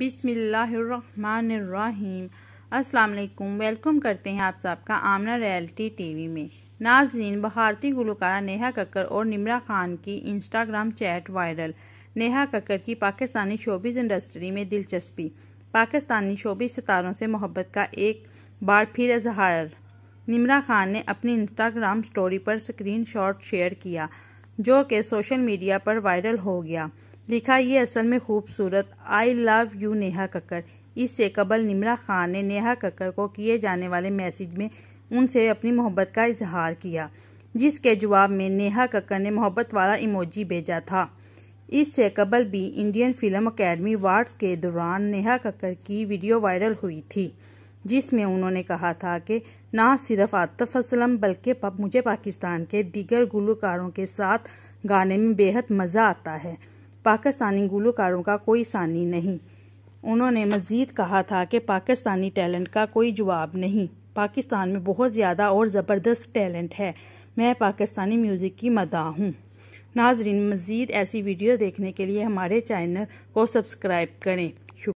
बिसमीम अस्सलाम वेलकम करते हैं आप सबका आमना रियलिटी टीवी में नाजरीन भारतीय गुलकारा नेहा कक्कर और निमरा खान की Instagram chat viral Neha Kakkar की पाकिस्तानी शोबिज इंडस्ट्री में दिलचस्पी पाकिस्तानी शोबिज सितारों से मोहब्बत का एक बार फिर इजहार निमरा खान ने अपनी इंस्टाग्राम स्टोरी पर शॉट शेयर किया जो कि सोशल मीडिया पर वायरल हो गया लिखा ये असल में खूबसूरत I love you Neha Kakkar इससे कबल निमरा खान ने नेहा कक्कर को किए जाने वाले मैसेज में उनसे अपनी मोहब्बत का इजहार किया जिसके जवाब में नेहा कक्कर ने मोहब्बत वाला इमोजी भेजा था इससे कबल भी इंडियन फिल्म अकेडमी अवार्ड के दौरान नेहा कक्कर की वीडियो वायरल हुई थी जिसमें उन्होंने कहा था कि ना सिर्फ आतफ असलम बल्कि मुझे पाकिस्तान के दीगर गुलकारों के साथ गाने में बेहद मज़ा आता है पाकिस्तानी गुलकारों का कोई सानी नहीं उन्होंने मजीद कहा था कि पाकिस्तानी टैलेंट का कोई जवाब नहीं पाकिस्तान में बहुत ज़्यादा और ज़बरदस्त टैलेंट है मैं पाकिस्तानी म्यूज़िक की मदा हूँ नाजरीन मज़ीद ऐसी वीडियो देखने के लिए हमारे चैनल को सब्सक्राइब करें